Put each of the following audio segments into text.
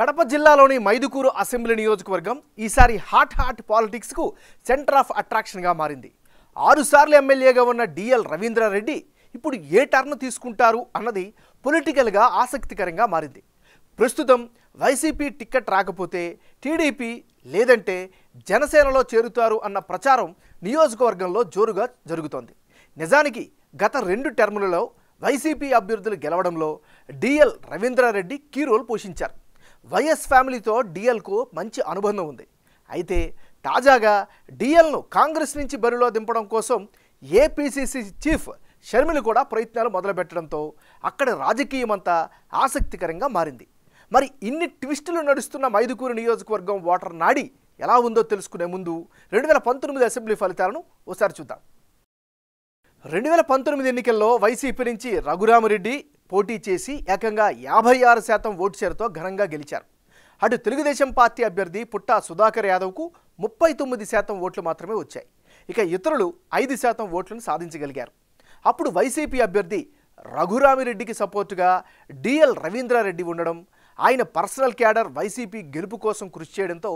కడప జిల్లాలోని మైదుకూరు అసెంబ్లీ నియోజకవర్గం ఈసారి హాట్ హాట్ పాలిటిక్స్కు సెంటర్ ఆఫ్ అట్రాక్షన్గా మారింది ఆరుసార్లు ఎమ్మెల్యేగా ఉన్న డిఎల్ రవీంద్రారెడ్డి ఇప్పుడు ఏ టర్న్ తీసుకుంటారు అన్నది పొలిటికల్గా ఆసక్తికరంగా మారింది ప్రస్తుతం వైసీపీ టిక్కెట్ రాకపోతే టీడీపీ లేదంటే జనసేనలో చేరుతారు అన్న ప్రచారం నియోజకవర్గంలో జోరుగా జరుగుతోంది నిజానికి గత రెండు టర్ములలో వైసీపీ అభ్యర్థులు గెలవడంలో డిఎల్ రవీంద్రారెడ్డి కీ రోల్ పోషించారు వైఎస్ ఫ్యామిలీతో డిఎల్కు మంచి అనుబంధం ఉంది అయితే తాజాగా డిఎల్ను కాంగ్రెస్ నుంచి బరిలో దింపడం కోసం ఏపీసీసీ చీఫ్ షర్మిలు కూడా ప్రయత్నాలు మొదలుపెట్టడంతో అక్కడ రాజకీయం అంతా ఆసక్తికరంగా మారింది మరి ఇన్ని ట్విస్టులు నడుస్తున్న మైదుకూరు నియోజకవర్గం ఓటర్ నాడి ఎలా ఉందో తెలుసుకునే ముందు రెండు వేల పంతొమ్మిది అసెంబ్లీ ఫలితాలను ఓసారి చూద్దాం రెండు వేల పంతొమ్మిది ఎన్నికల్లో వైసీపీ నుంచి రఘురామరెడ్డి పోటీ చేసి ఏకంగా యాభై ఆరు శాతం ఓటు షేర్తో ఘనంగా గెలిచారు అటు తెలుగుదేశం పార్టీ అభ్యర్థి పుట్టా సుధాకర్ యాదవ్కు ముప్పై తొమ్మిది శాతం ఓట్లు మాత్రమే వచ్చాయి ఇక ఇతరులు ఐదు శాతం ఓట్లను సాధించగలిగారు అప్పుడు వైసీపీ అభ్యర్థి రఘురామిరెడ్డికి సపోర్టుగా డిఎల్ రవీంద్రారెడ్డి ఉండడం ఆయన పర్సనల్ క్యాడర్ వైసీపీ గెలుపు కోసం కృషి చేయడంతో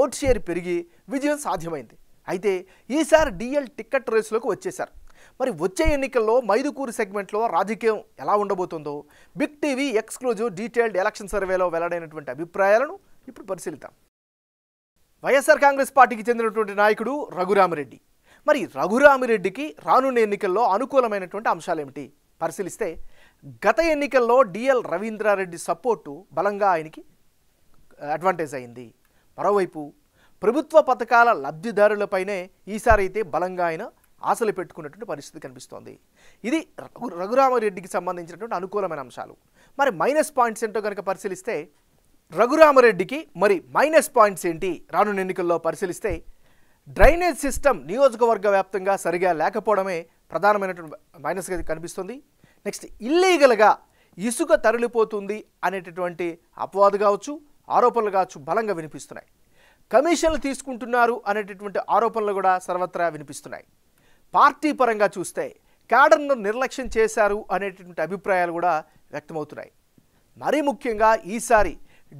ఓటు షేర్ పెరిగి విజయం సాధ్యమైంది అయితే ఈసారి డిఎల్ టిక్కెట్ రేసులోకి వచ్చేశారు మరి వచ్చే ఎన్నికల్లో మైదుకూరు సెగ్మెంట్లో రాజకీయం ఎలా ఉండబోతుందో big TV exclusive detailed election సర్వేలో వెల్లడైనటువంటి అభిప్రాయాలను ఇప్పుడు పరిశీలిద్దాం వైఎస్ఆర్ కాంగ్రెస్ పార్టీకి చెందినటువంటి నాయకుడు రఘురామిరెడ్డి మరి రఘురామిరెడ్డికి రానున్న ఎన్నికల్లో అనుకూలమైనటువంటి అంశాలేమిటి పరిశీలిస్తే గత ఎన్నికల్లో డిఎల్ రవీంద్రారెడ్డి సపోర్టు బలంగా ఆయనకి అడ్వాంటేజ్ అయింది మరోవైపు ప్రభుత్వ పథకాల లబ్ధిదారులపైనే ఈసారి అయితే బలంగా ఆయన ఆశలు పెట్టుకున్నటువంటి పరిస్థితి కనిపిస్తోంది ఇది రఘురామరెడ్డికి సంబంధించినటువంటి అనుకూలమైన అంశాలు మరి మైనస్ పాయింట్స్ ఏంటో కనుక పరిశీలిస్తే రఘురామరెడ్డికి మరి మైనస్ పాయింట్స్ ఏంటి రానున్న ఎన్నికల్లో పరిశీలిస్తే డ్రైనేజ్ సిస్టమ్ నియోజకవర్గ వ్యాప్తంగా సరిగా లేకపోవడమే ప్రధానమైనటువంటి మైనస్గా కనిపిస్తుంది నెక్స్ట్ ఇల్లీగల్గా ఇసుక తరలిపోతుంది అనేటటువంటి అపవాదు కావచ్చు ఆరోపణలు కావచ్చు బలంగా వినిపిస్తున్నాయి కమిషన్లు తీసుకుంటున్నారు అనేటటువంటి ఆరోపణలు కూడా సర్వత్రా వినిపిస్తున్నాయి పార్టీ పరంగా చూస్తే కేడర్ను నిర్లక్ష్యం చేశారు అనేటటువంటి అభిప్రాయాలు కూడా వ్యక్తమవుతున్నాయి మరీ ముఖ్యంగా ఈసారి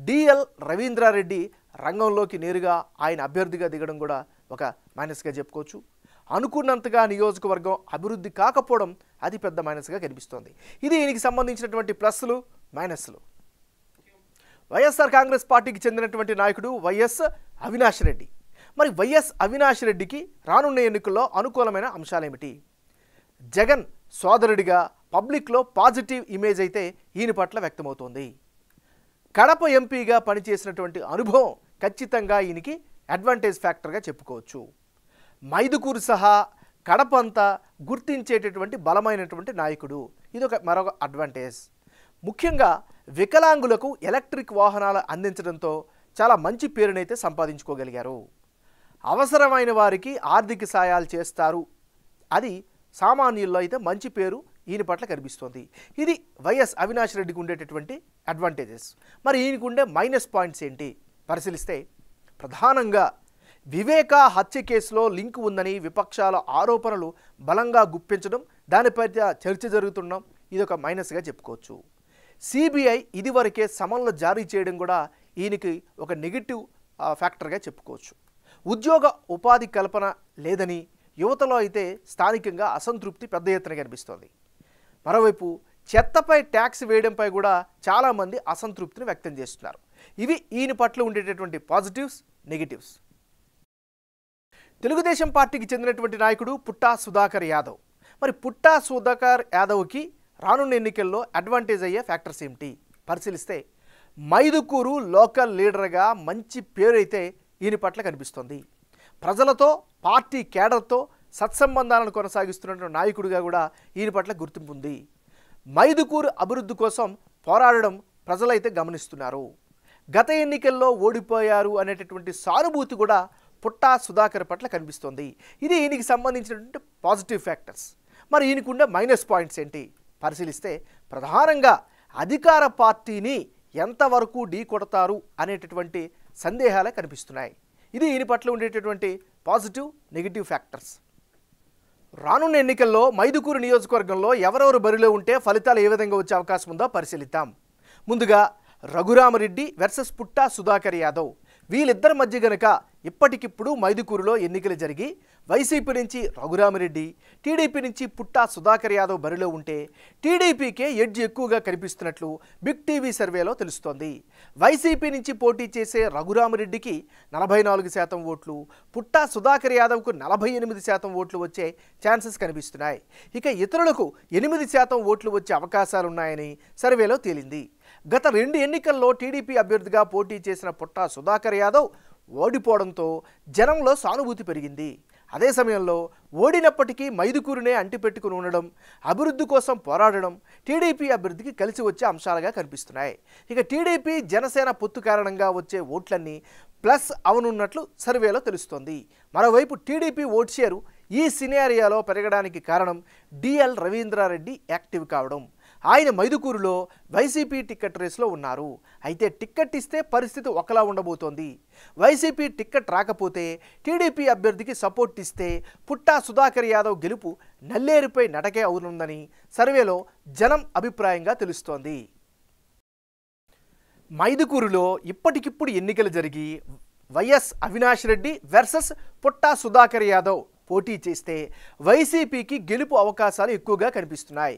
డిఎల్ రవీంద్రారెడ్డి రంగంలోకి నేరుగా ఆయన అభ్యర్థిగా దిగడం కూడా ఒక మైనస్గా చెప్పుకోవచ్చు అనుకున్నంతగా నియోజకవర్గం అభివృద్ధి కాకపోవడం అది పెద్ద మైనస్గా కనిపిస్తోంది ఇది దీనికి సంబంధించినటువంటి ప్లస్లు మైనస్లు వైఎస్ఆర్ కాంగ్రెస్ పార్టీకి చెందినటువంటి నాయకుడు వైఎస్ అవినాష్ రెడ్డి మరి వైఎస్ అవినాష్ రెడ్డికి రానున్న ఎన్నికల్లో అనుకూలమైన అంశాలేమిటి జగన్ సోదరుడిగా పబ్లిక్లో పాజిటివ్ ఇమేజ్ అయితే ఈయన పట్ల వ్యక్తమవుతోంది కడప ఎంపీగా పనిచేసినటువంటి అనుభవం ఖచ్చితంగా ఈయనకి అడ్వాంటేజ్ ఫ్యాక్టర్గా చెప్పుకోవచ్చు మైదుకూరు సహా కడప అంతా గుర్తించేటటువంటి బలమైనటువంటి నాయకుడు ఇదొక మరొక అడ్వాంటేజ్ ముఖ్యంగా వికలాంగులకు ఎలక్ట్రిక్ వాహనాలు అందించడంతో చాలా మంచి పేరునైతే సంపాదించుకోగలిగారు అవసరమైన వారికి ఆర్థిక సాయాలు చేస్తారు అది సామాన్యుల్లో అయితే మంచి పేరు ఈయన పట్ల కనిపిస్తోంది ఇది వైఎస్ అవినాష్ రెడ్డికి ఉండేటటువంటి అడ్వాంటేజెస్ మరి ఈయనకు ఉండే మైనస్ పాయింట్స్ ఏంటి పరిశీలిస్తే ప్రధానంగా వివేక హత్య కేసులో లింక్ ఉందని విపక్షాల ఆరోపణలు బలంగా గుప్పించడం దానిపై చర్చ జరుగుతుండడం ఇది ఒక మైనస్గా చెప్పుకోవచ్చు సిబిఐ ఇదివరకే సమన్లు జారీ చేయడం కూడా ఈయనకి ఒక నెగిటివ్ ఫ్యాక్టర్గా చెప్పుకోవచ్చు ఉద్యోగ ఉపాధి కల్పన లేదని యువతలో అయితే స్థానికంగా అసంతృప్తి పెద్ద ఎత్తున కనిపిస్తోంది మరోవైపు చెత్తపై ట్యాక్స్ వేయడంపై కూడా చాలామంది అసంతృప్తిని వ్యక్తం చేస్తున్నారు ఇవి ఈయన పట్ల ఉండేటటువంటి పాజిటివ్స్ నెగిటివ్స్ తెలుగుదేశం పార్టీకి చెందినటువంటి నాయకుడు పుట్టా సుధాకర్ యాదవ్ మరి పుట్టా సుధాకర్ యాదవ్కి రానున్న ఎన్నికల్లో అడ్వాంటేజ్ అయ్యే ఫ్యాక్టర్స్ ఏమిటి పరిశీలిస్తే మైదుకూరు లోకల్ లీడర్గా మంచి పేరైతే ఈయన పట్ల కనిపిస్తోంది ప్రజలతో పార్టీ కేడర్తో సత్సంబంధాలను కొనసాగిస్తున్నటువంటి నాయకుడిగా కూడా ఈయన పట్ల గుర్తింపు ఉంది మైదుకూరు అభివృద్ధి కోసం పోరాడడం ప్రజలైతే గమనిస్తున్నారు గత ఎన్నికల్లో ఓడిపోయారు అనేటటువంటి సానుభూతి కూడా పుట్టా సుధాకర్ పట్ల కనిపిస్తోంది ఇది ఈయనకి సంబంధించినటువంటి పాజిటివ్ ఫ్యాక్టర్స్ మరి ఉండే మైనస్ పాయింట్స్ ఏంటి పరిశీలిస్తే ప్రధానంగా అధికార పార్టీని ఎంతవరకు ఢీ కొడతారు అనేటటువంటి సందేహాలే కనిపిస్తున్నాయి ఇది ఈయన పట్ల ఉండేటటువంటి పాజిటివ్ నెగిటివ్ ఫ్యాక్టర్స్ రానున్న ఎన్నికల్లో మైదుకూరు నియోజకవర్గంలో ఎవరెవరు బరిలో ఉంటే ఫలితాలు ఏ విధంగా వచ్చే అవకాశం ఉందో పరిశీలిద్దాం ముందుగా రఘురామరెడ్డి వెర్సెస్ పుట్టా సుధాకర్ యాదవ్ వీళ్ళిద్దరి మధ్య గనక ఇప్పటికిప్పుడు మైదుకూరులో ఎన్నికలు జరిగి వైసీపీ నుంచి రఘురామరెడ్డి టీడీపీ నుంచి పుట్టా సుధాకర్ యాదవ్ బరిలో ఉంటే టీడీపీకే ఎడ్జ్ ఎక్కువగా కనిపిస్తున్నట్లు బిగ్ టీవీ సర్వేలో తెలుస్తోంది వైసీపీ నుంచి పోటీ చేసే రఘురామరెడ్డికి నలభై నాలుగు శాతం ఓట్లు పుట్టా సుధాకర్ యాదవ్కు నలభై ఎనిమిది శాతం ఓట్లు వచ్చే ఛాన్సెస్ కనిపిస్తున్నాయి ఇక ఇతరులకు ఎనిమిది శాతం ఓట్లు వచ్చే అవకాశాలున్నాయని సర్వేలో తేలింది గత రెండు ఎన్నికల్లో టీడీపీ అభ్యర్థిగా పోటీ చేసిన పుట్టా సుధాకర్ యాదవ్ ఓడిపోవడంతో జనంలో సానుభూతి పెరిగింది అదే సమయంలో ఓడినప్పటికీ మైదుకూరునే అంటిపెట్టుకుని ఉండడం అభివృద్ధి కోసం పోరాడడం టీడీపీ అభివృద్ధికి కలిసి వచ్చే అంశాలుగా కనిపిస్తున్నాయి ఇక టీడీపీ జనసేన పొత్తు కారణంగా వచ్చే ఓట్లన్నీ ప్లస్ అవనున్నట్లు సర్వేలో తెలుస్తోంది మరోవైపు టీడీపీ ఓట్ షేరు ఈ సినేరియాలో పెరగడానికి కారణం డిఎల్ రవీంద్రారెడ్డి యాక్టివ్ కావడం ఆయన మైదుకూరులో వైసీపీ టిక్కెట్ రేస్లో ఉన్నారు అయితే టిక్కెట్ ఇస్తే పరిస్థితి ఒకలా ఉండబోతోంది వైసీపీ టిక్కెట్ రాకపోతే టీడీపీ అభ్యర్థికి సపోర్ట్ ఇస్తే పుట్టా సుధాకర్ యాదవ్ గెలుపు నల్లేరుపై నటకే అవుతుందని సర్వేలో జనం అభిప్రాయంగా తెలుస్తోంది మైదుకూరులో ఇప్పటికిప్పుడు ఎన్నికలు జరిగి వైఎస్ అవినాష్ రెడ్డి వెర్సెస్ పుట్టా సుధాకర్ యాదవ్ పోటీ చేస్తే వైసీపీకి గెలుపు అవకాశాలు ఎక్కువగా కనిపిస్తున్నాయి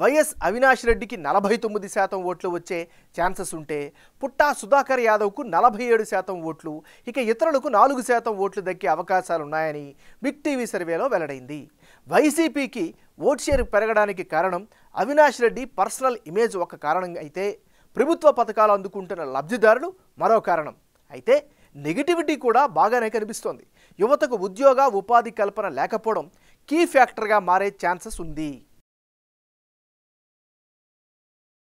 వైఎస్ అవినాష్ రెడ్డికి నలభై తొమ్మిది శాతం ఓట్లు వచ్చే ఛాన్సెస్ ఉంటే పుట్టా సుధాకర్ యాదవ్కు నలభై ఏడు శాతం ఓట్లు ఇక ఇతరులకు నాలుగు శాతం ఓట్లు దక్కే అవకాశాలు ఉన్నాయని బిగ్ టీవీ సర్వేలో వెల్లడైంది వైసీపీకి ఓట్ షేర్ పెరగడానికి కారణం అవినాష్ రెడ్డి పర్సనల్ ఇమేజ్ ఒక కారణం అయితే ప్రభుత్వ పథకాలు అందుకుంటున్న లబ్ధిదారులు మరో కారణం అయితే నెగిటివిటీ కూడా బాగానే కనిపిస్తోంది యువతకు ఉద్యోగ ఉపాధి కల్పన లేకపోవడం కీ ఫ్యాక్టర్గా మారే ఛాన్సెస్ ఉంది